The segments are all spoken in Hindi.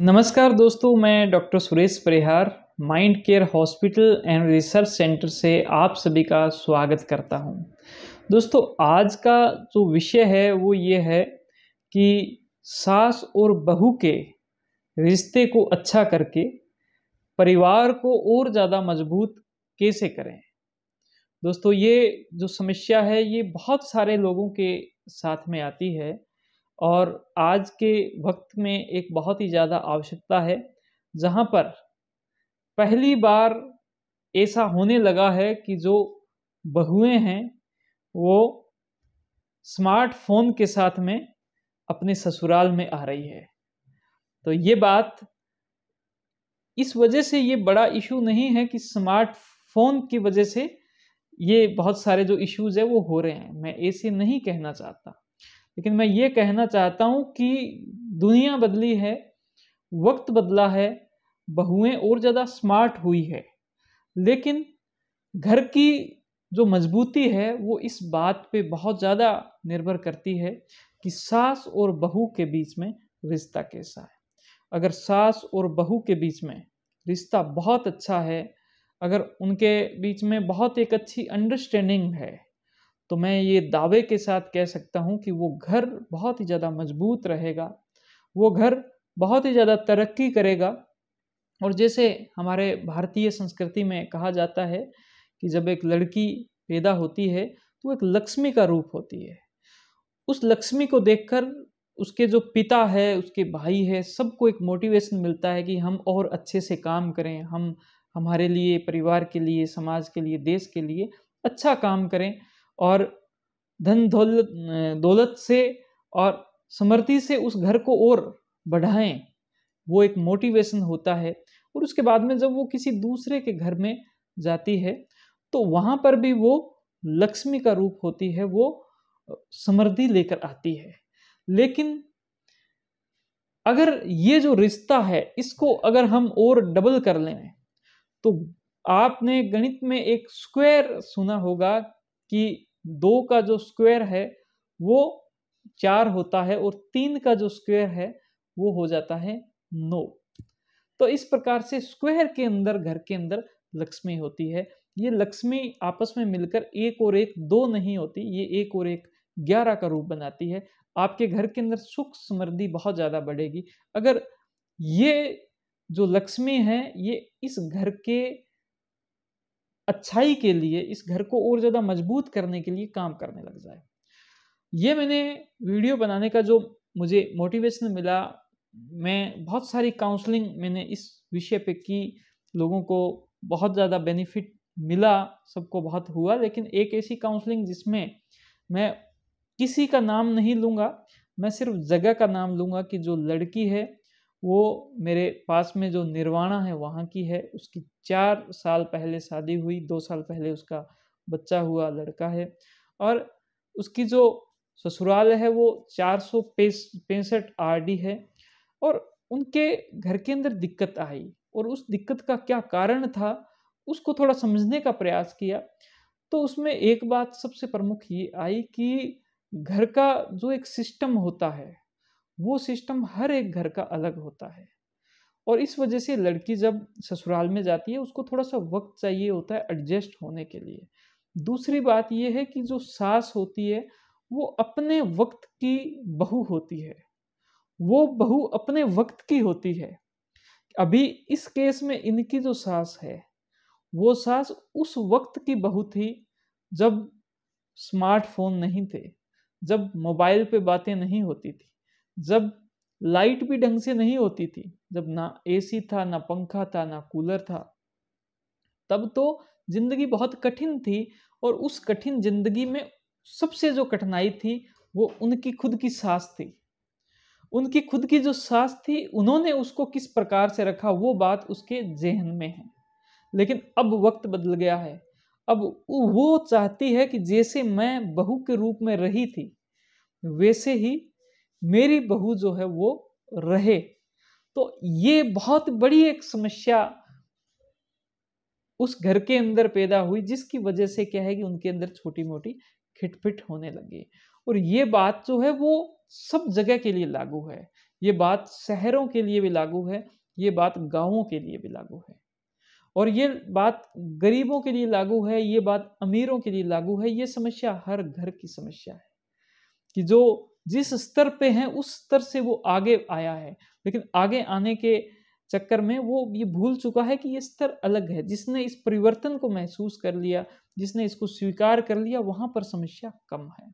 नमस्कार दोस्तों मैं doctor Suresh Parihar Mind Care hospital and research centre से आप सभी का स्वागत करता हूं दोस्तों आज का जो विषय है वो ये है कि सास और बहू के रिश्ते को अच्छा करके परिवार को और ज़्यादा मजबूत कैसे करें दोस्तों ये जो समस्या है ये बहुत सारे लोगों के साथ में आती है और आज के वक्त में एक बहुत ही ज़्यादा आवश्यकता है जहाँ पर पहली बार ऐसा होने लगा है कि जो बहुएं हैं वो स्मार्टफोन के साथ में अपने ससुराल में आ रही है तो ये बात इस वजह से ये बड़ा इशू नहीं है कि स्मार्टफोन की वजह से ये बहुत सारे जो इश्यूज है वो हो रहे हैं मैं ऐसे नहीं कहना चाहता लेकिन मैं ये कहना चाहता हूँ कि दुनिया बदली है वक्त बदला है बहुएं और ज़्यादा स्मार्ट हुई है लेकिन घर की जो मजबूती है वो इस बात पे बहुत ज़्यादा निर्भर करती है कि सास और बहू के बीच में रिश्ता कैसा है अगर सास और बहू के बीच में रिश्ता बहुत अच्छा है अगर उनके बीच में बहुत एक अच्छी अंडरस्टैंडिंग है तो मैं ये दावे के साथ कह सकता हूँ कि वो घर बहुत ही ज़्यादा मजबूत रहेगा वो घर बहुत ही ज़्यादा तरक्की करेगा और जैसे हमारे भारतीय संस्कृति में कहा जाता है कि जब एक लड़की पैदा होती है तो एक लक्ष्मी का रूप होती है उस लक्ष्मी को देखकर उसके जो पिता है उसके भाई है सबको एक मोटिवेशन मिलता है कि हम और अच्छे से काम करें हम हमारे लिए परिवार के लिए समाज के लिए देश के लिए अच्छा काम करें और धन दौलत दौलत से और समृद्धि से उस घर को और बढ़ाएं वो एक मोटिवेशन होता है और उसके बाद में जब वो किसी दूसरे के घर में जाती है तो वहाँ पर भी वो लक्ष्मी का रूप होती है वो समृद्धि लेकर आती है लेकिन अगर ये जो रिश्ता है इसको अगर हम और डबल कर लें तो आपने गणित में एक स्क्वायर सुना होगा कि दो का जो स्क्वायर है वो चार होता है और तीन का जो स्क्वायर है वो हो जाता है नौ तो इस प्रकार से स्क्वायर के अंदर घर के अंदर लक्ष्मी होती है ये लक्ष्मी आपस में मिलकर एक और एक दो नहीं होती ये एक और एक ग्यारह का रूप बनाती है आपके घर के अंदर सुख समृद्धि बहुत ज़्यादा बढ़ेगी अगर ये जो लक्ष्मी है ये इस घर के अच्छाई के लिए इस घर को और ज़्यादा मजबूत करने के लिए काम करने लग जाए ये मैंने वीडियो बनाने का जो मुझे मोटिवेशन मिला मैं बहुत सारी काउंसलिंग मैंने इस विषय पे की लोगों को बहुत ज़्यादा बेनिफिट मिला सबको बहुत हुआ लेकिन एक ऐसी काउंसलिंग जिसमें मैं किसी का नाम नहीं लूँगा मैं सिर्फ जगह का नाम लूँगा कि जो लड़की है वो मेरे पास में जो निर्वाणा है वहाँ की है उसकी चार साल पहले शादी हुई दो साल पहले उसका बच्चा हुआ लड़का है और उसकी जो ससुराल है वो चार सौ पैंसठ आर डी है और उनके घर के अंदर दिक्कत आई और उस दिक्कत का क्या कारण था उसको थोड़ा समझने का प्रयास किया तो उसमें एक बात सबसे प्रमुख ये आई कि घर का जो एक सिस्टम होता है वो सिस्टम हर एक घर का अलग होता है और इस वजह से लड़की जब ससुराल में जाती है उसको थोड़ा सा वक्त चाहिए होता है एडजस्ट होने के लिए दूसरी बात यह है कि जो सास होती है वो अपने वक्त की बहू होती है वो बहू अपने वक्त की होती है अभी इस केस में इनकी जो सास है वो सास उस वक्त की बहू थी जब स्मार्टफोन नहीं थे जब मोबाइल पे बातें नहीं होती थी जब लाइट भी ढंग से नहीं होती थी जब ना एसी था ना पंखा था ना कूलर था तब तो जिंदगी बहुत कठिन थी और उस कठिन जिंदगी में सबसे जो कठिनाई थी वो उनकी खुद की सांस थी उनकी खुद की जो सांस थी उन्होंने उसको किस प्रकार से रखा वो बात उसके जहन में है लेकिन अब वक्त बदल गया है अब वो चाहती है कि जैसे मैं बहू के रूप में रही थी वैसे ही मेरी बहू जो है वो रहे तो ये बहुत बड़ी एक समस्या उस घर के अंदर पैदा हुई जिसकी वजह से क्या है कि उनके अंदर छोटी मोटी खिटपिट होने लगी और ये बात जो है वो सब जगह के लिए लागू है ये बात शहरों के लिए भी लागू है ये बात गांवों के लिए भी लागू है और ये बात गरीबों के लिए लागू है ये बात अमीरों के लिए लागू है ये समस्या हर घर की समस्या है कि जो जिस स्तर पे हैं उस स्तर से वो आगे आया है लेकिन आगे आने के चक्कर में वो ये भूल चुका है कि ये स्तर अलग है जिसने इस परिवर्तन को महसूस कर लिया जिसने इसको स्वीकार कर लिया वहाँ पर समस्या कम है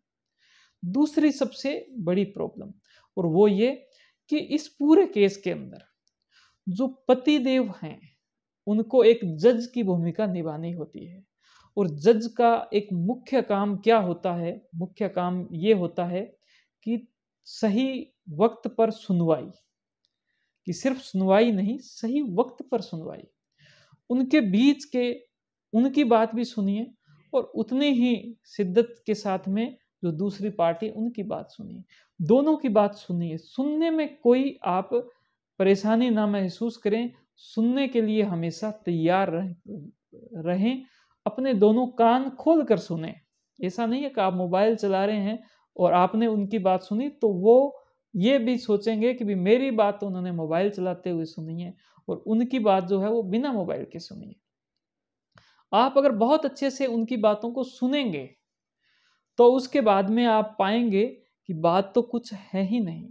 दूसरी सबसे बड़ी प्रॉब्लम और वो ये कि इस पूरे केस के अंदर जो पतिदेव हैं उनको एक जज की भूमिका निभानी होती है और जज का एक मुख्य काम क्या होता है मुख्य काम ये होता है कि सही वक्त पर सुनवाई कि सिर्फ सुनवाई नहीं सही वक्त पर सुनवाई उनके बीच के उनकी बात भी सुनिए और उतनी ही शिद्दत के साथ में जो दूसरी पार्टी उनकी बात सुनिए दोनों की बात सुनिए सुनने में कोई आप परेशानी ना महसूस करें सुनने के लिए हमेशा तैयार रहें अपने दोनों कान खोल कर सुने ऐसा नहीं है कि आप मोबाइल चला रहे हैं और आपने उनकी बात सुनी तो वो ये भी सोचेंगे कि भी मेरी बात तो उन्होंने मोबाइल चलाते हुए सुनी है और उनकी बात जो है वो बिना मोबाइल के सुनी है आप अगर बहुत अच्छे से उनकी बातों को सुनेंगे तो उसके बाद में आप पाएंगे कि बात तो कुछ है ही नहीं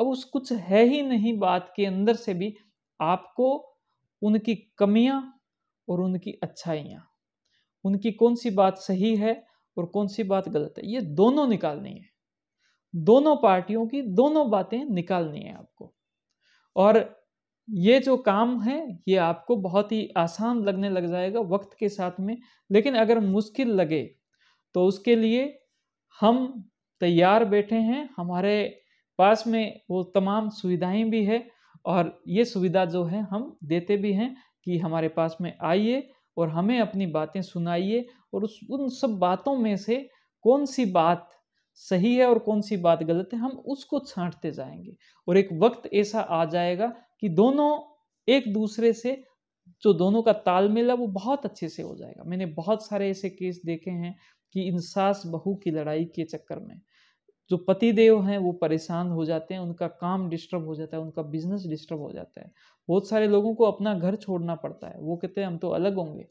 अब उस कुछ है ही नहीं बात के अंदर से भी आपको उनकी कमियां और उनकी अच्छाइयाँ उनकी कौन सी बात सही है और कौन सी बात गलत है ये दोनों निकालनी है दोनों पार्टियों की दोनों बातें निकालनी है आपको और ये जो काम है ये आपको बहुत ही आसान लगने लग जाएगा वक्त के साथ में लेकिन अगर मुश्किल लगे तो उसके लिए हम तैयार बैठे हैं हमारे पास में वो तमाम सुविधाएं भी है और ये सुविधा जो है हम देते भी हैं कि हमारे पास में आइए और हमें अपनी बातें सुनाइए और उस उन सब बातों में से कौन सी बात सही है और कौन सी बात गलत है हम उसको छांटते जाएंगे और एक वक्त ऐसा आ जाएगा कि दोनों एक दूसरे से जो दोनों का तालमेल है वो बहुत अच्छे से हो जाएगा मैंने बहुत सारे ऐसे केस देखे हैं कि इंसास बहू की लड़ाई के चक्कर में जो पति देव हैं वो परेशान हो जाते हैं उनका काम डिस्टर्ब हो जाता है उनका बिजनेस डिस्टर्ब हो जाता है बहुत सारे लोगों को अपना घर छोड़ना पड़ता है वो कहते हैं हम तो अलग होंगे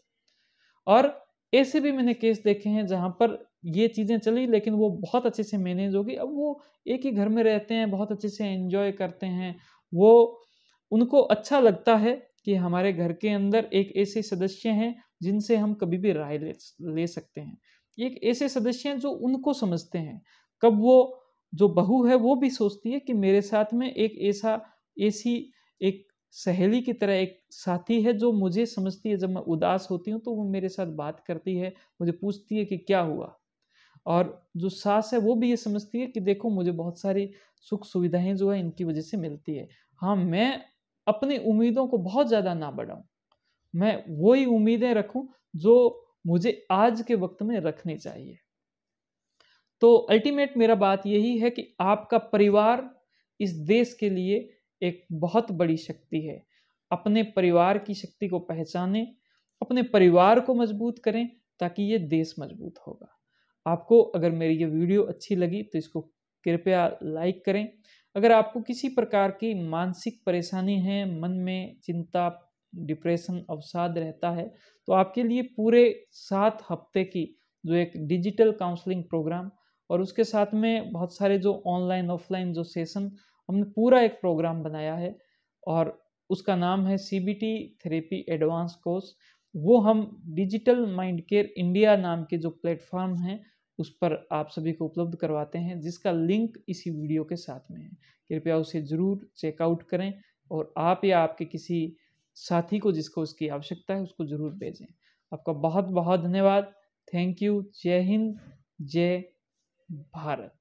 और ऐसे भी मैंने केस देखे हैं जहाँ पर ये चीज़ें चली लेकिन वो बहुत अच्छे से मैनेज होगी अब वो एक ही घर में रहते हैं बहुत अच्छे से एंजॉय करते हैं वो उनको अच्छा लगता है कि हमारे घर के अंदर एक ऐसे सदस्य हैं जिनसे हम कभी भी राय ले, ले सकते हैं एक ऐसे सदस्य हैं जो उनको समझते हैं कब वो जो बहू है वो भी सोचती है कि मेरे साथ में एक ऐसा ऐसी एक सहेली की तरह एक साथी है जो मुझे समझती है जब मैं उदास होती हूँ तो वो मेरे साथ बात करती है मुझे पूछती है कि क्या हुआ और जो सास है वो भी ये समझती है कि देखो मुझे बहुत सारी सुख सुविधाएं जो है इनकी वजह से मिलती है हाँ मैं अपनी उम्मीदों को बहुत ज़्यादा ना बढ़ाऊँ मैं वही उम्मीदें रखूँ जो मुझे आज के वक्त में रखनी चाहिए तो अल्टीमेट मेरा बात यही है कि आपका परिवार इस देश के लिए एक बहुत बड़ी शक्ति है अपने परिवार की शक्ति को पहचानें अपने परिवार को मजबूत करें ताकि ये देश मजबूत होगा आपको अगर मेरी ये वीडियो अच्छी लगी तो इसको कृपया लाइक करें अगर आपको किसी प्रकार की मानसिक परेशानी है मन में चिंता डिप्रेशन अवसाद रहता है तो आपके लिए पूरे सात हफ्ते की जो एक डिजिटल काउंसलिंग प्रोग्राम और उसके साथ में बहुत सारे जो ऑनलाइन ऑफलाइन जो सेशन हमने पूरा एक प्रोग्राम बनाया है और उसका नाम है C B T therapy advance course वो हम डिजिटल माइंड केयर इंडिया नाम के जो प्लेटफॉर्म हैं उस पर आप सभी को उपलब्ध करवाते हैं जिसका लिंक इसी वीडियो के साथ में है कृपया उसे ज़रूर चेकआउट करें और आप या आपके किसी साथी को जिसको उसकी आवश्यकता है उसको ज़रूर भेजें आपका बहुत बहुत धन्यवाद थैंक यू जय हिंद जय para